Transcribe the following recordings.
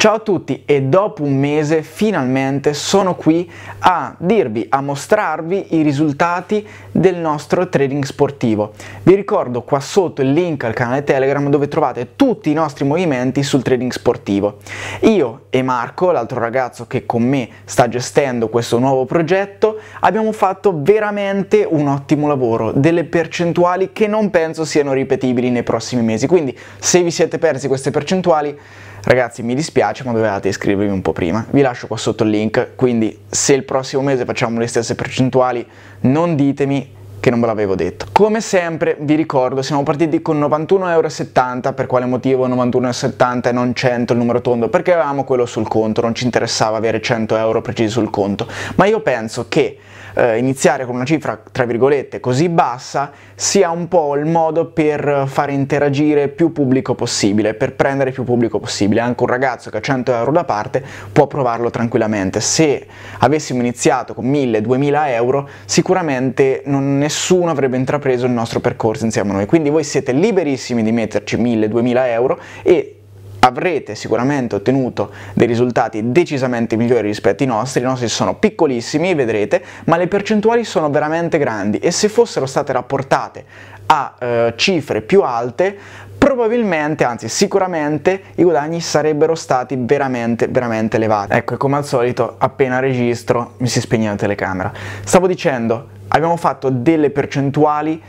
Ciao a tutti e dopo un mese finalmente sono qui a dirvi, a mostrarvi i risultati del nostro trading sportivo. Vi ricordo qua sotto il link al canale Telegram dove trovate tutti i nostri movimenti sul trading sportivo. Io e Marco, l'altro ragazzo che con me sta gestendo questo nuovo progetto, abbiamo fatto veramente un ottimo lavoro, delle percentuali che non penso siano ripetibili nei prossimi mesi. Quindi se vi siete persi queste percentuali Ragazzi mi dispiace ma dovevate iscrivervi un po' prima, vi lascio qua sotto il link, quindi se il prossimo mese facciamo le stesse percentuali non ditemi che non ve l'avevo detto. Come sempre vi ricordo siamo partiti con 91,70€ per quale motivo 91,70€ e non 100 il numero tondo? Perché avevamo quello sul conto, non ci interessava avere 100 euro precisi sul conto, ma io penso che eh, iniziare con una cifra tra virgolette così bassa sia un po' il modo per far interagire più pubblico possibile, per prendere più pubblico possibile. Anche un ragazzo che ha 100 euro da parte può provarlo tranquillamente. Se avessimo iniziato con 1000-2000 euro sicuramente non, nessuno avrebbe intrapreso il nostro percorso insieme a noi. Quindi voi siete liberissimi di metterci 1000-2000 euro e avrete sicuramente ottenuto dei risultati decisamente migliori rispetto ai nostri, i nostri sono piccolissimi, vedrete, ma le percentuali sono veramente grandi e se fossero state rapportate a eh, cifre più alte, probabilmente, anzi sicuramente, i guadagni sarebbero stati veramente, veramente elevati. Ecco, e come al solito, appena registro mi si spegne la telecamera. Stavo dicendo, abbiamo fatto delle percentuali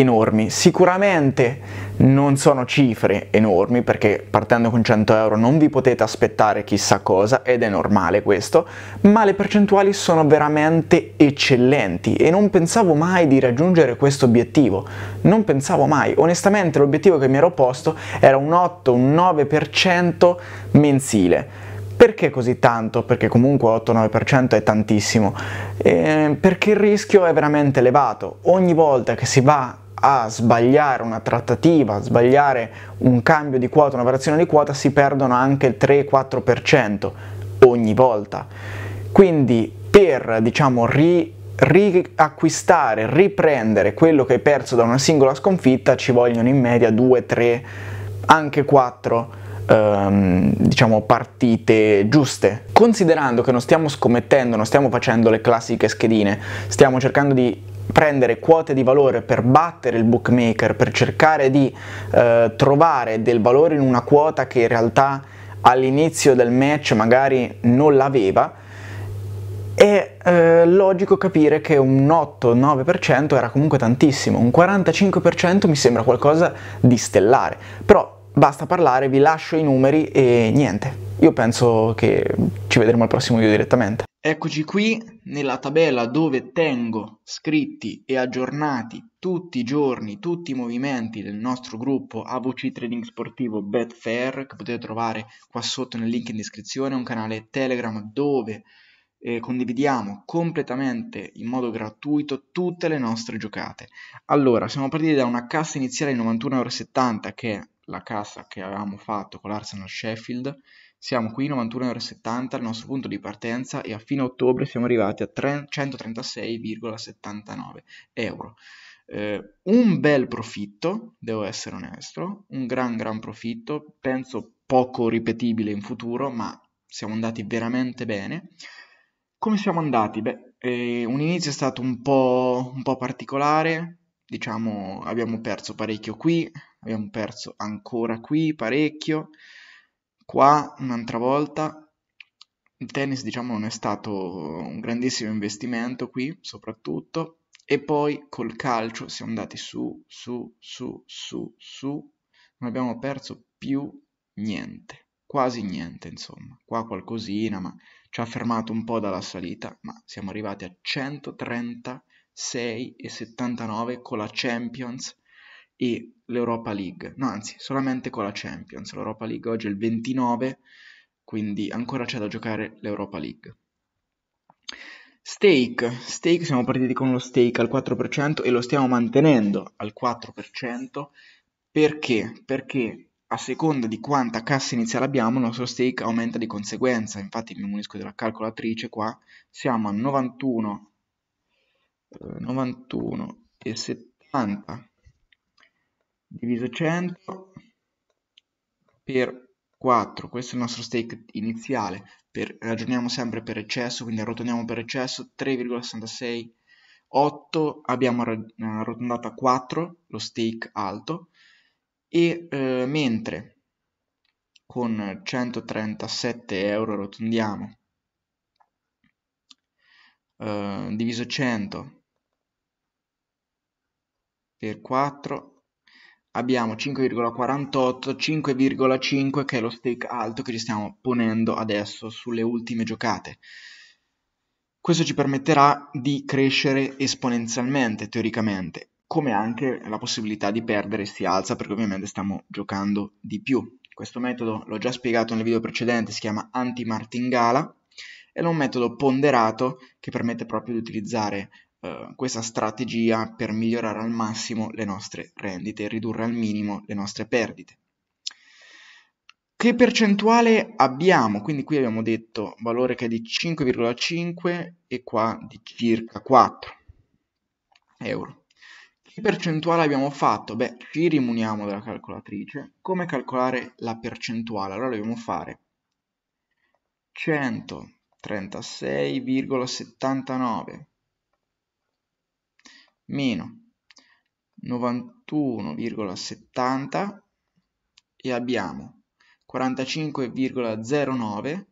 enormi. Sicuramente non sono cifre enormi perché partendo con 100 euro non vi potete aspettare chissà cosa ed è normale questo, ma le percentuali sono veramente eccellenti e non pensavo mai di raggiungere questo obiettivo. Non pensavo mai, onestamente l'obiettivo che mi ero posto era un 8, un 9% mensile. Perché così tanto? Perché comunque 8-9% è tantissimo. Eh, perché il rischio è veramente elevato. Ogni volta che si va a sbagliare una trattativa, a sbagliare un cambio di quota, una variazione di quota, si perdono anche il 3-4% ogni volta. Quindi per diciamo ri riacquistare, riprendere quello che hai perso da una singola sconfitta ci vogliono in media 2, 3, anche 4 ehm, diciamo partite giuste. Considerando che non stiamo scommettendo, non stiamo facendo le classiche schedine, stiamo cercando di prendere quote di valore per battere il bookmaker, per cercare di eh, trovare del valore in una quota che in realtà all'inizio del match magari non l'aveva, è eh, logico capire che un 8-9% era comunque tantissimo, un 45% mi sembra qualcosa di stellare, però basta parlare, vi lascio i numeri e niente. Io penso che ci vedremo al prossimo video direttamente. Eccoci qui nella tabella dove tengo scritti e aggiornati tutti i giorni, tutti i movimenti del nostro gruppo AVC Trading Sportivo Betfair che potete trovare qua sotto nel link in descrizione, un canale Telegram dove eh, condividiamo completamente in modo gratuito tutte le nostre giocate. Allora, siamo partiti da una cassa iniziale di 91,70€ che è la cassa che avevamo fatto con l'Arsenal Sheffield siamo qui 91,70 ore 70 al nostro punto di partenza e a fine ottobre siamo arrivati a 136,79 euro. Eh, un bel profitto, devo essere onesto, un gran gran profitto, penso poco ripetibile in futuro, ma siamo andati veramente bene. Come siamo andati? Beh, eh, un inizio è stato un po', un po' particolare, diciamo abbiamo perso parecchio qui, abbiamo perso ancora qui parecchio, Qua un'altra volta il tennis diciamo non è stato un grandissimo investimento qui soprattutto e poi col calcio siamo andati su, su, su, su, su, non abbiamo perso più niente, quasi niente insomma, qua qualcosina ma ci ha fermato un po' dalla salita ma siamo arrivati a 136 e 79 con la Champions e l'Europa League, no anzi solamente con la Champions, l'Europa League oggi è il 29, quindi ancora c'è da giocare l'Europa League. Stake, stake, siamo partiti con lo stake al 4% e lo stiamo mantenendo al 4% perché? Perché a seconda di quanta cassa iniziale abbiamo il nostro stake aumenta di conseguenza, infatti mi munisco della calcolatrice qua, siamo a 91, 91 eh, e 70 diviso 100 per 4, questo è il nostro stake iniziale, per, ragioniamo sempre per eccesso, quindi arrotondiamo per eccesso, 3,66, 8 abbiamo arrotondato a 4 lo stake alto, e eh, mentre con 137 euro arrotondiamo, eh, diviso 100 per 4 abbiamo 5,48, 5,5 che è lo stake alto che ci stiamo ponendo adesso sulle ultime giocate. Questo ci permetterà di crescere esponenzialmente, teoricamente, come anche la possibilità di perdere si alza perché ovviamente stiamo giocando di più. Questo metodo l'ho già spiegato nel video precedente, si chiama anti-martingala ed è un metodo ponderato che permette proprio di utilizzare eh, questa strategia per migliorare al massimo le nostre rendite e ridurre al minimo le nostre perdite. Che percentuale abbiamo? Quindi qui abbiamo detto valore che è di 5,5 e qua di circa 4 euro. Che percentuale abbiamo fatto? Beh, ci rimuniamo dalla calcolatrice. Come calcolare la percentuale? Allora dobbiamo fare 136,79 meno 91,70 e abbiamo 45,09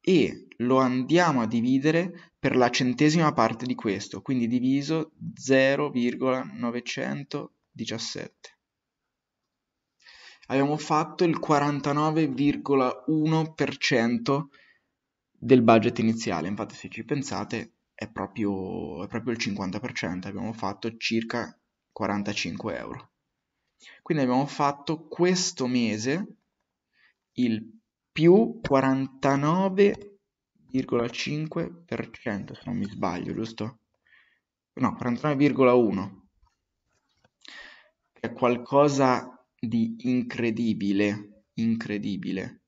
e lo andiamo a dividere per la centesima parte di questo, quindi diviso 0,917. Abbiamo fatto il 49,1% del budget iniziale, infatti se ci pensate è proprio, è proprio il 50%, abbiamo fatto circa 45 euro. Quindi abbiamo fatto questo mese il più 49,5%, se non mi sbaglio, giusto? No, 49,1%. È qualcosa di incredibile, incredibile.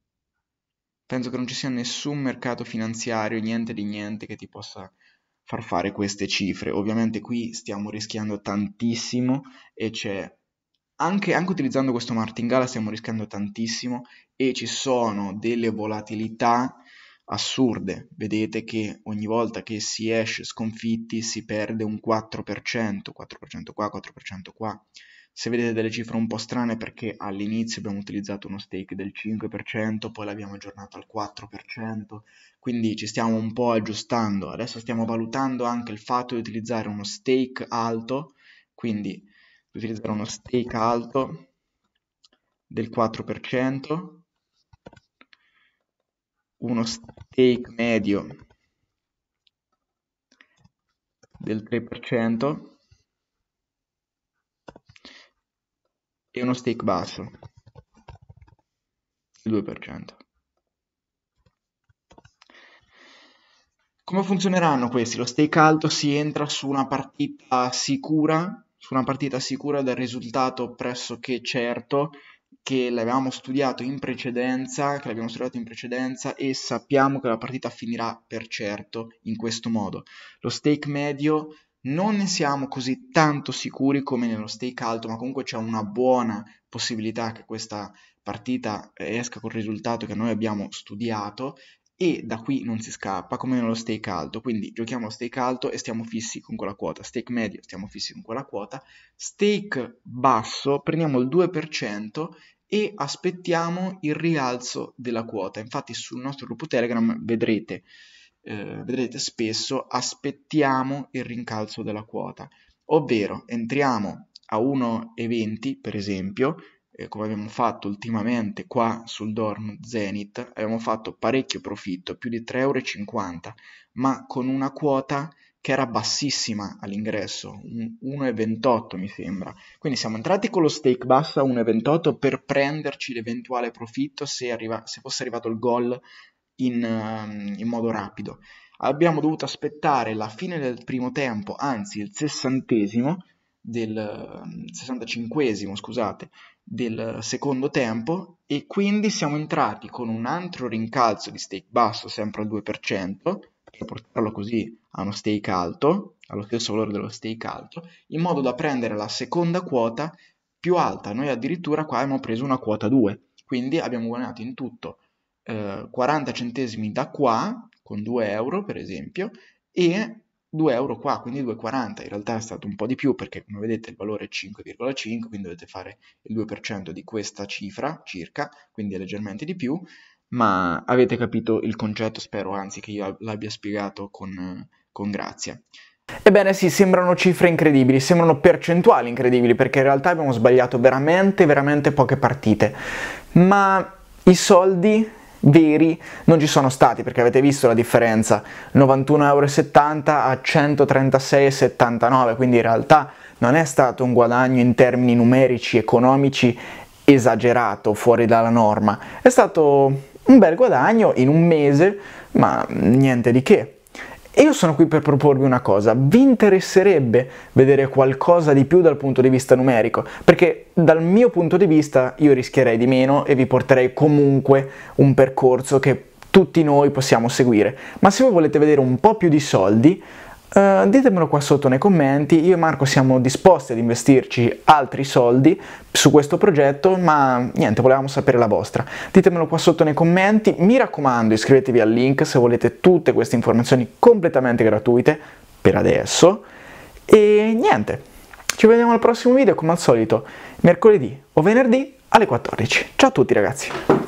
Penso che non ci sia nessun mercato finanziario, niente di niente che ti possa far fare queste cifre. Ovviamente qui stiamo rischiando tantissimo e c'è anche, anche, utilizzando questo martingale stiamo rischiando tantissimo e ci sono delle volatilità assurde. Vedete che ogni volta che si esce sconfitti si perde un 4%, 4% qua, 4% qua. Se vedete delle cifre un po' strane perché all'inizio abbiamo utilizzato uno stake del 5%, poi l'abbiamo aggiornato al 4%, quindi ci stiamo un po' aggiustando. Adesso stiamo valutando anche il fatto di utilizzare uno stake alto, quindi di utilizzare uno stake alto del 4%, uno stake medio del 3%, e uno stake basso, il 2%. Come funzioneranno questi? Lo stake alto si entra su una partita sicura, su una partita sicura del risultato pressoché certo che l'avevamo studiato in precedenza, che l'abbiamo studiato in precedenza e sappiamo che la partita finirà per certo in questo modo. Lo stake medio non ne siamo così tanto sicuri come nello stake alto, ma comunque c'è una buona possibilità che questa partita eh, esca col risultato che noi abbiamo studiato e da qui non si scappa come nello stake alto, quindi giochiamo lo stake alto e stiamo fissi con quella quota, stake medio stiamo fissi con quella quota, stake basso prendiamo il 2% e aspettiamo il rialzo della quota. Infatti sul nostro gruppo Telegram vedrete eh, vedrete spesso aspettiamo il rincalzo della quota, ovvero entriamo a 1,20 per esempio, eh, come abbiamo fatto ultimamente qua sul Dorm Zenith, abbiamo fatto parecchio profitto, più di 3,50 euro, ma con una quota che era bassissima all'ingresso, 1,28 mi sembra. Quindi siamo entrati con lo stake bassa 1,28 per prenderci l'eventuale profitto se, arriva, se fosse arrivato il gol in, ehm, in modo rapido. Abbiamo dovuto aspettare la fine del primo tempo, anzi il sessantesimo, del 65 ehm, scusate, del secondo tempo e quindi siamo entrati con un altro rincalzo di stake basso sempre al 2% per portarlo così a uno stake alto, allo stesso valore dello stake alto, in modo da prendere la seconda quota più alta. Noi addirittura qua abbiamo preso una quota 2, quindi abbiamo guadagnato in tutto eh, 40 centesimi da qua, con 2 euro per esempio, e 2 euro qua, quindi 2,40, in realtà è stato un po' di più perché come vedete il valore è 5,5, quindi dovete fare il 2% di questa cifra circa, quindi è leggermente di più, ma avete capito il concetto, spero anzi che io l'abbia spiegato con, con grazia. Ebbene sì, sembrano cifre incredibili, sembrano percentuali incredibili perché in realtà abbiamo sbagliato veramente, veramente poche partite, ma i soldi veri non ci sono stati perché avete visto la differenza 91,70€ a 136,79€ quindi in realtà non è stato un guadagno in termini numerici economici esagerato fuori dalla norma è stato un bel guadagno in un mese ma niente di che e io sono qui per proporvi una cosa, vi interesserebbe vedere qualcosa di più dal punto di vista numerico? Perché dal mio punto di vista io rischierei di meno e vi porterei comunque un percorso che tutti noi possiamo seguire. Ma se voi volete vedere un po' più di soldi, Uh, ditemelo qua sotto nei commenti, io e Marco siamo disposti ad investirci altri soldi su questo progetto, ma niente, volevamo sapere la vostra. Ditemelo qua sotto nei commenti, mi raccomando iscrivetevi al link se volete tutte queste informazioni completamente gratuite, per adesso, e niente, ci vediamo al prossimo video come al solito, mercoledì o venerdì alle 14. Ciao a tutti ragazzi!